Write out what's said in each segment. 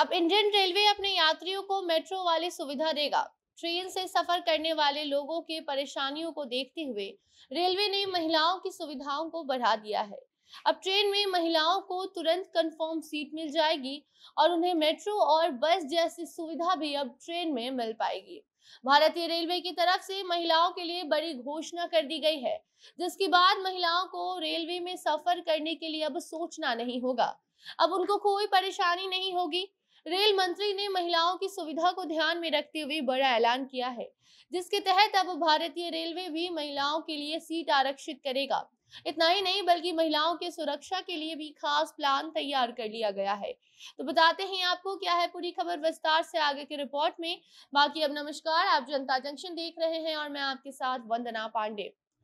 अब Indian railway अपने यात्रियों को मेट्रो वाली सुविधा देगा ट्रेन से सफर करने वाले लोगों की परेशानियों को देखते हुए रेलवे ने महिलाओं की सुविधाओं को बढ़ा दिया है अब ट्रेन में महिलाओं को तुरंत कंफर्म सीट मिल जाएगी और उन्हें मेट्रो और बस जैसी सुविधा भी अब ट्रेन में मिल पाएगी भारतीय रेलवे की तरफ से महिलाओं के लिए बड़ी घोषणा कर दी गई है जिसके बाद महिलाओं को रेलवे में सफर करने के लिए अब सोचना नहीं होगा अब उनको कोई परेशानी नहीं होगी रेल मंत्री ने महिलाओं की सुविधा को ध्यान में रखते हुए बड़ा ऐलान किया है जिसके तहत अब भारतीय रेलवे भी महिलाओं के लिए सीट आरक्षित करेगा इतना ही नहीं बल्कि महिलाओं की सुरक्षा के लिए भी खास प्लान तैयार कर लिया गया है तो बताते हैं आपको क्या है पूरी खबर विस्तार से आगे की रिपोर्ट में बाकी अब नमस्कार आप जनता जंक्शन देख रहे हैं और मैं आपके साथ वंदना पांडे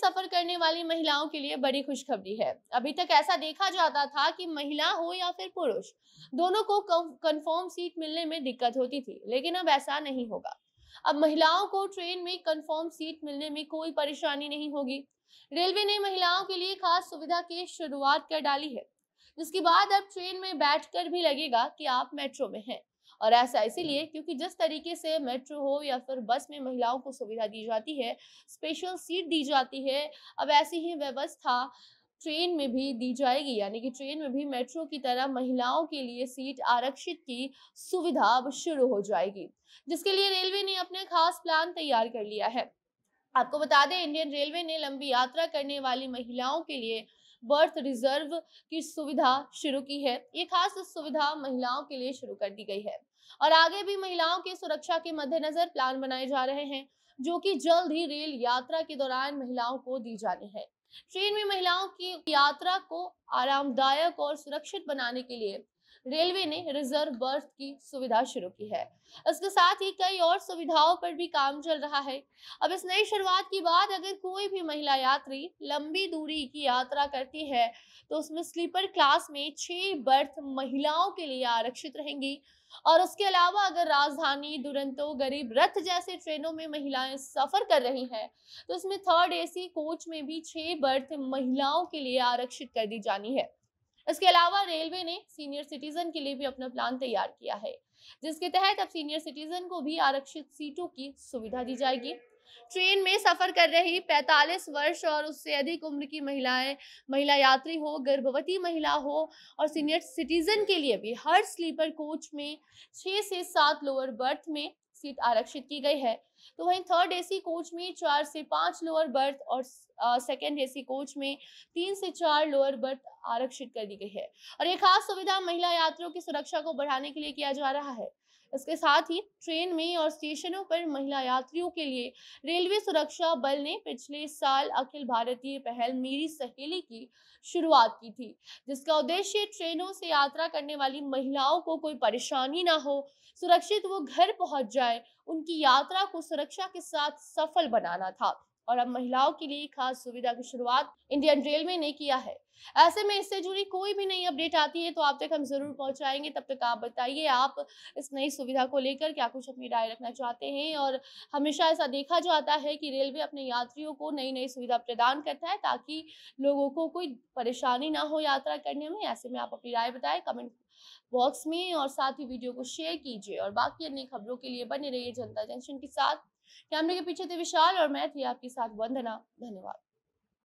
सफर करने वाली महिलाओं के लिए बड़ी खुशखबरी है अभी तक ऐसा देखा जाता था कि महिला हो या फिर पुरुष दोनों को कंफर्म सीट मिलने में दिक्कत होती थी लेकिन अब ऐसा नहीं होगा अब महिलाओं को ट्रेन में कंफर्म सीट मिलने में कोई परेशानी नहीं होगी रेलवे ने महिलाओं के लिए खास सुविधा की शुरुआत कर डाली है जिसके बाद अब ट्रेन में बैठकर भी लगेगा कि आप मेट्रो में हैं और ऐसा इसीलिए क्योंकि जिस तरीके से मेट्रो हो या फिर बस में महिलाओं को सुविधा दी जाती है स्पेशल सीट दी जाती है अब ऐसी ही व्यवस्था ट्रेन में भी दी जाएगी यानी कि ट्रेन में भी मेट्रो की तरह महिलाओं के लिए सीट आरक्षित की सुविधा अब शुरू हो जाएगी जिसके लिए रेलवे ने अपने खास प्लान तैयार कर लिया है आपको बता दें इंडियन रेलवे ने लंबी यात्रा करने वाली महिलाओं के लिए बर्थ रिजर्व की सुविधा शुरू की है ये खास सुविधा महिलाओं के लिए शुरू कर दी गई है और आगे भी महिलाओं की सुरक्षा के मद्देनजर प्लान बनाए जा रहे हैं जो कि जल्द ही रेल यात्रा के दौरान महिलाओं को दी जानी है ट्रेन में महिलाओं की यात्रा को आरामदायक और सुरक्षित बनाने के लिए रेलवे ने रिजर्व बर्थ की सुविधा शुरू की है इसके साथ ही कई और सुविधाओं पर भी काम चल रहा है अब इस नई शुरुआत के बाद अगर कोई भी महिला यात्री लंबी दूरी की यात्रा करती है तो उसमें स्लीपर क्लास में छह बर्थ महिलाओं के लिए आरक्षित रहेंगी और उसके अलावा अगर राजधानी दुरंतो गरीब रथ जैसे ट्रेनों में महिलाएं सफर कर रही हैं तो उसमें थर्ड एसी कोच में भी छह बर्थ महिलाओं के लिए आरक्षित कर दी जानी है इसके अलावा रेलवे ने सीनियर सिटीजन के लिए भी अपना प्लान तैयार किया है जिसके तहत अब सीनियर सिटीजन को भी आरक्षित सीटों की सुविधा दी जाएगी ट्रेन में सफर कर रही 45 वर्ष और उससे अधिक उम्र की महिलाएं महिला यात्री हो गर्भवती महिला हो और सीनियर सिटीजन के लिए भी हर स्लीपर कोच में छह से सात लोअर बर्थ में सीट आरक्षित की गई है तो वहीं थर्ड एसी कोच में चार से पांच लोअर बर्थ और सेकेंड एसी कोच में तीन से चार लोअर बर्थ आरक्षित कर दी गई है और ये खास सुविधा महिला यात्रियों की सुरक्षा को बढ़ाने के लिए किया जा रहा है इसके साथ ही ट्रेन में और स्टेशनों पर महिला यात्रियों के लिए रेलवे सुरक्षा बल ने पिछले साल अखिल भारतीय पहल मेरी सहेली की शुरुआत की थी जिसका उद्देश्य ट्रेनों से यात्रा करने वाली महिलाओं को कोई परेशानी ना हो सुरक्षित वो घर पहुंच जाए उनकी यात्रा को सुरक्षा के साथ सफल बनाना था और अब महिलाओं के लिए खास सुविधा की शुरुआत इंडियन रेलवे ने किया है ऐसे में इससे जुड़ी कोई भी नई अपडेट आती है तो आप तक हम जरूर पहुंचाएंगे तब तक आप बताइए आप इस नई सुविधा को लेकर क्या कुछ अपनी राय रखना चाहते हैं और हमेशा ऐसा देखा जाता है कि रेलवे अपने यात्रियों को नई नई सुविधा प्रदान करता है ताकि लोगों को कोई परेशानी ना हो यात्रा करने में ऐसे में आप अपनी राय बताएं कमेंट बॉक्स में और साथ ही वीडियो को शेयर कीजिए और बाकी अन्य खबरों के लिए बने रहिए जनता जंक्शन के साथ कैमरे के पीछे थे विशाल और मैं थी आपके साथ वंदना धन्यवाद